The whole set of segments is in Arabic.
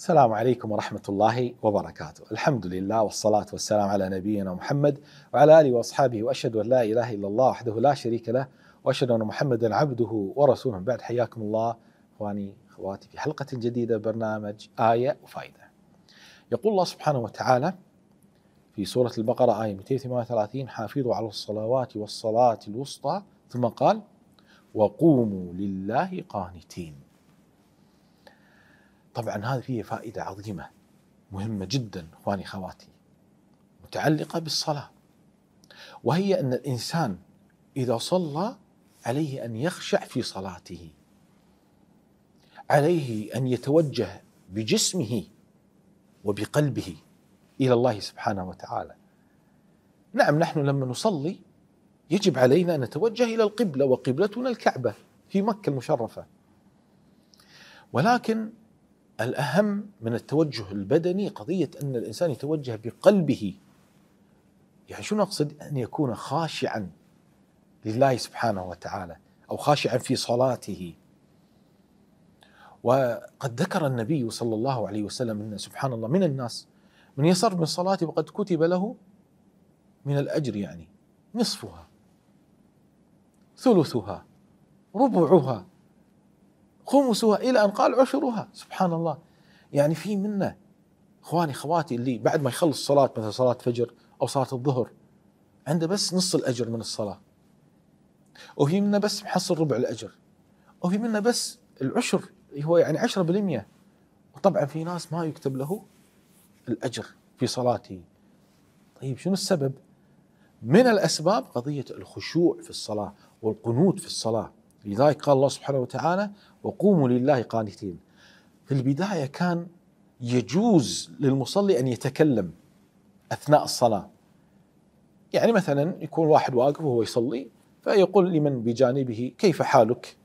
السلام عليكم ورحمة الله وبركاته الحمد لله والصلاة والسلام على نبينا محمد وعلى آله وأصحابه وأشهد أن لا إله إلا الله وحده لا شريك له وأشهد أن محمدا عبده ورسوله بعد حياكم الله إخواني أخواتي في حلقة جديدة برنامج آية وفائدة يقول الله سبحانه وتعالى في سورة البقرة آية 238 حافظوا على الصلوات والصلاة الوسطى ثم قال وقوموا لله قانتين طبعا هذه فيها فائدة عظيمة مهمة جدا اخواني خواتي متعلقة بالصلاة وهي ان الانسان اذا صلى عليه ان يخشع في صلاته عليه ان يتوجه بجسمه وبقلبه الى الله سبحانه وتعالى نعم نحن لما نصلي يجب علينا ان نتوجه الى القبله وقبلتنا الكعبه في مكه المشرفه ولكن الأهم من التوجه البدني قضية أن الإنسان يتوجه بقلبه يعني شو نقصد أن يكون خاشعا لله سبحانه وتعالى أو خاشعا في صلاته وقد ذكر النبي صلى الله عليه وسلم أن سبحان الله من الناس من يصر من صلاته وقد كتب له من الأجر يعني نصفها ثلثها ربعها خمسها إلى أن قال عشرها سبحان الله يعني في منا اخواني اخواتي اللي بعد ما يخلص صلاه مثلا صلاه فجر او صلاه الظهر عنده بس نص الاجر من الصلاه وفي منا بس محصل ربع الاجر وفي منا بس العشر هو يعني 10% وطبعا في ناس ما يكتب له الاجر في صلاته طيب شنو السبب؟ من الاسباب قضيه الخشوع في الصلاه والقنوت في الصلاه لذلك قال الله سبحانه وتعالى وقوموا لله قانتين في البداية كان يجوز للمصلي أن يتكلم أثناء الصلاة يعني مثلا يكون واحد واقف وهو يصلي فيقول لمن بجانبه كيف حالك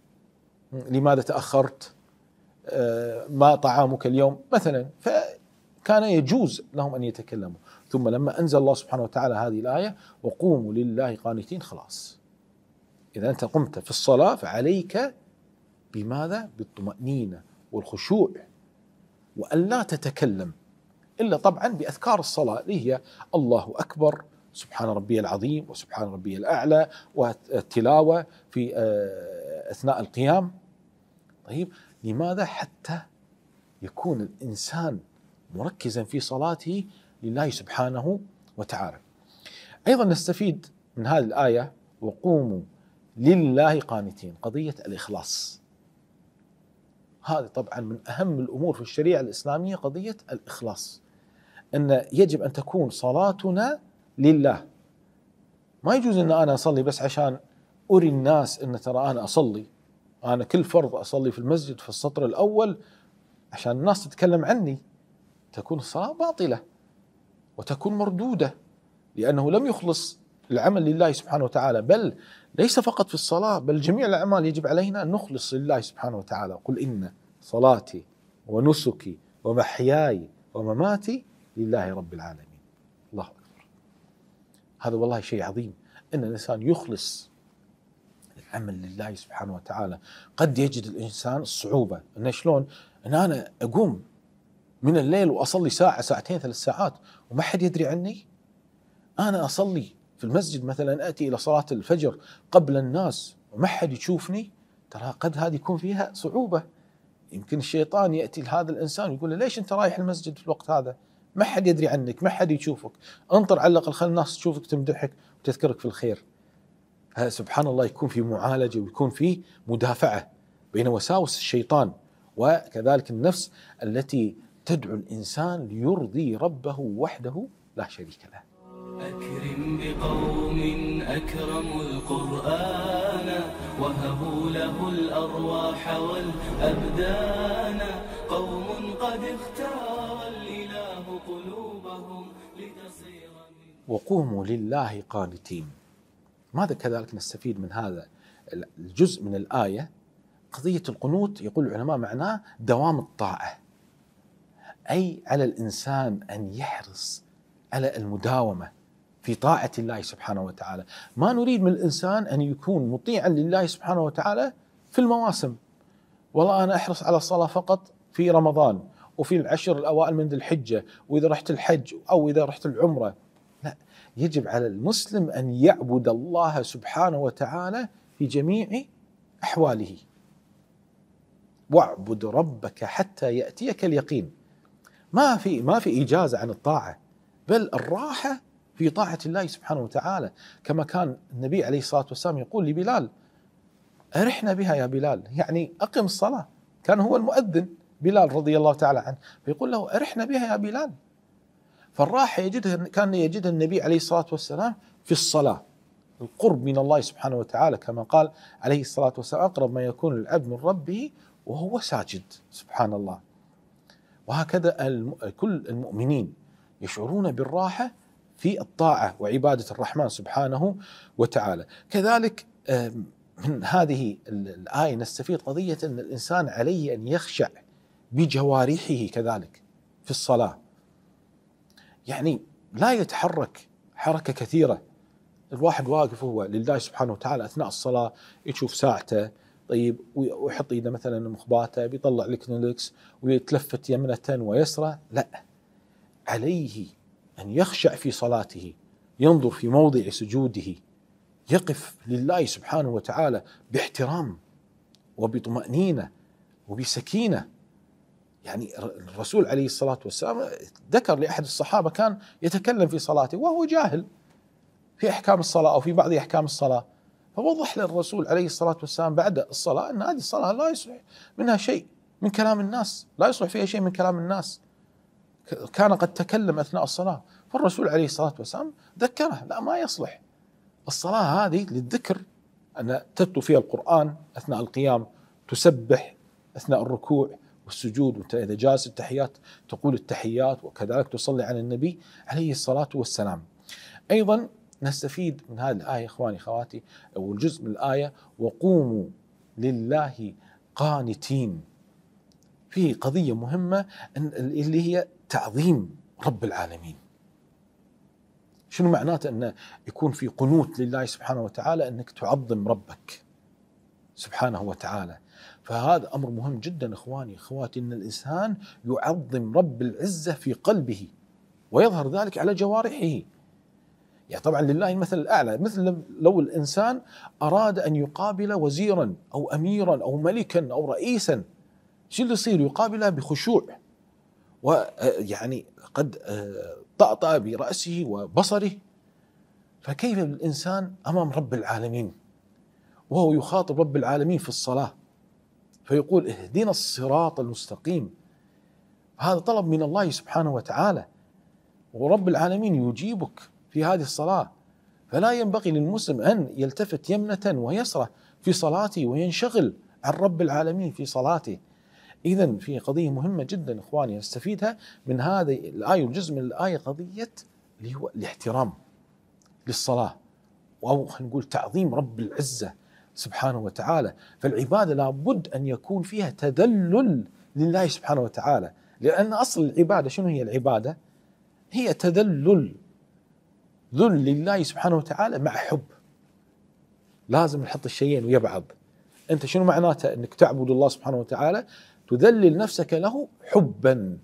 لماذا تأخرت آه، ما طعامك اليوم مثلا فكان يجوز لهم أن يتكلموا ثم لما أنزل الله سبحانه وتعالى هذه الآية وقوموا لله قانتين خلاص إذا أنت قمت في الصلاة فعليك بماذا؟ بالطمأنينة والخشوع وأن لا تتكلم إلا طبعا بأذكار الصلاة اللي هي الله أكبر سبحان ربي العظيم وسبحان ربي الأعلى والتلاوة في آه، أثناء القيام طيب لماذا حتى يكون الإنسان مركزا في صلاته لله سبحانه وتعالى أيضا نستفيد من هذه الآية وقوموا لله قانتين قضية الإخلاص هذه طبعا من أهم الأمور في الشريعة الإسلامية قضية الإخلاص أن يجب أن تكون صلاتنا لله ما يجوز أن أنا أصلي بس عشان أري الناس أن ترى أنا أصلي أنا كل فرض أصلي في المسجد في السطر الأول عشان الناس تتكلم عني تكون الصلاة باطلة وتكون مردودة لأنه لم يخلص العمل لله سبحانه وتعالى بل ليس فقط في الصلاة بل جميع الأعمال يجب علينا أن نخلص لله سبحانه وتعالى قل إن صلاتي ونسكي ومحياي ومماتي لله رب العالمين الله أكبر هذا والله شيء عظيم أن الإنسان يخلص العمل لله سبحانه وتعالى قد يجد الإنسان صعوبة أنه شلون أن أنا أقوم من الليل وأصلي ساعة ساعتين ثلاث ساعات وما حد يدري عني أنا أصلي في المسجد مثلا اتي الى صلاه الفجر قبل الناس وما حد يشوفني ترى قد هذه يكون فيها صعوبه يمكن الشيطان ياتي لهذا الانسان ويقول له ليش انت رايح المسجد في الوقت هذا؟ ما حد يدري عنك، ما حد يشوفك، انطر على الاقل خل الناس تشوفك تمدحك وتذكرك في الخير. سبحان الله يكون في معالجه ويكون في مدافعه بين وساوس الشيطان وكذلك النفس التي تدعو الانسان ليرضي ربه وحده لا شريك له. أكرم بقوم أكرموا القرآن وهبوا له الأرواح والأبدان قوم قد اختار الإله قلوبهم لتصير وقوموا لله قانتين ماذا كذلك نستفيد من هذا الجزء من الآية قضية القنوت يقول العلماء معناه دوام الطاعة أي على الإنسان أن يحرص على المداومة في طاعة الله سبحانه وتعالى ما نريد من الإنسان أن يكون مطيعا لله سبحانه وتعالى في المواسم والله أنا أحرص على الصلاة فقط في رمضان وفي العشر الأوائل من ذي الحجة وإذا رحت الحج أو إذا رحت العمرة لا يجب على المسلم أن يعبد الله سبحانه وتعالى في جميع أحواله واعبد ربك حتى يأتيك اليقين ما في ما في إجازة عن الطاعة بل الراحة في طاعة الله سبحانه وتعالى كما كان النبي عليه الصلاة والسلام يقول لبلال أرحنا بها يا بلال يعني أقم الصلاة كان هو المؤذن بلال رضي الله تعالى عنه فيقول له أرحنا بها يا بلال فالراحة يجدها كان يجدها النبي عليه الصلاة والسلام في الصلاة القرب من الله سبحانه وتعالى كما قال عليه الصلاة والسلام أقرب ما يكون العبد من ربه وهو ساجد سبحان الله وهكذا كل المؤمنين يشعرون بالراحة في الطاعه وعباده الرحمن سبحانه وتعالى كذلك من هذه الايه نستفيد قضيه ان الانسان عليه ان يخشع بجوارحه كذلك في الصلاه يعني لا يتحرك حركه كثيره الواحد واقف هو لله سبحانه وتعالى اثناء الصلاه يشوف ساعته طيب ويحط ايده مثلا مخباته بيطلع الكنولكس ويتلفت يمنه ويسرى لا عليه أن يخشع في صلاته ينظر في موضع سجوده يقف لله سبحانه وتعالى باحترام وبطمأنينة وبسكينة يعني الرسول عليه الصلاة والسلام ذكر لأحد الصحابة كان يتكلم في صلاته وهو جاهل في أحكام الصلاة أو في بعض أحكام الصلاة فوضح للرسول عليه الصلاة والسلام بعد الصلاة أن هذه الصلاة لا يصلح منها شيء من كلام الناس لا يصلح فيها شيء من كلام الناس كان قد تكلم اثناء الصلاه فالرسول عليه الصلاه والسلام ذكره لا ما يصلح الصلاه هذه للذكر ان تتلو فيها القران اثناء القيام تسبح اثناء الركوع والسجود وانت اذا جالس التحيات تقول التحيات وكذلك تصلي على النبي عليه الصلاه والسلام. ايضا نستفيد من هذه الايه اخواني اخواتي او الجزء من الايه وقوموا لله قانتين في قضية مهمة اللي هي تعظيم رب العالمين شنو معناته أنه يكون في قنوت لله سبحانه وتعالى أنك تعظم ربك سبحانه وتعالى فهذا أمر مهم جدا إخواني إخواتي أن الإنسان يعظم رب العزة في قلبه ويظهر ذلك على جوارحه يعني طبعا لله المثل الاعلى مثل لو الانسان اراد ان يقابل وزيرا او اميرا او ملكا او رئيسا شو اللي يصير يقابلها بخشوع ويعني آه، قد آه، طأطأ برأسه وبصره فكيف بالإنسان أمام رب العالمين وهو يخاطب رب العالمين في الصلاة فيقول اهدنا الصراط المستقيم هذا طلب من الله سبحانه وتعالى ورب العالمين يجيبك في هذه الصلاة فلا ينبغي للمسلم أن يلتفت يمنة ويسرة في صلاته وينشغل عن رب العالمين في صلاته إذا في قضية مهمة جدا إخواني نستفيدها من هذه الآية والجزء من الآية قضية اللي هو الاحترام للصلاة أو خلينا نقول تعظيم رب العزة سبحانه وتعالى فالعبادة لابد أن يكون فيها تذلل لله سبحانه وتعالى لأن أصل العبادة شنو هي العبادة هي تذلل ذل لله سبحانه وتعالى مع حب لازم نحط الشيئين ويا بعض انت شنو معناته انك تعبد الله سبحانه وتعالى تذلل نفسك له حبا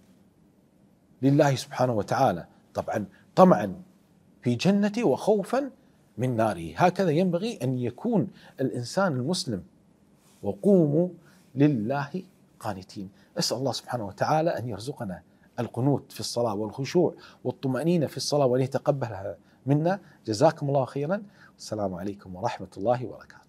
لله سبحانه وتعالى طبعا طمعا في جنته وخوفا من ناره هكذا ينبغي أن يكون الإنسان المسلم وقوموا لله قانتين أسأل الله سبحانه وتعالى أن يرزقنا القنوت في الصلاة والخشوع والطمأنينة في الصلاة وأن يتقبلها منا جزاكم الله خيرا والسلام عليكم ورحمة الله وبركاته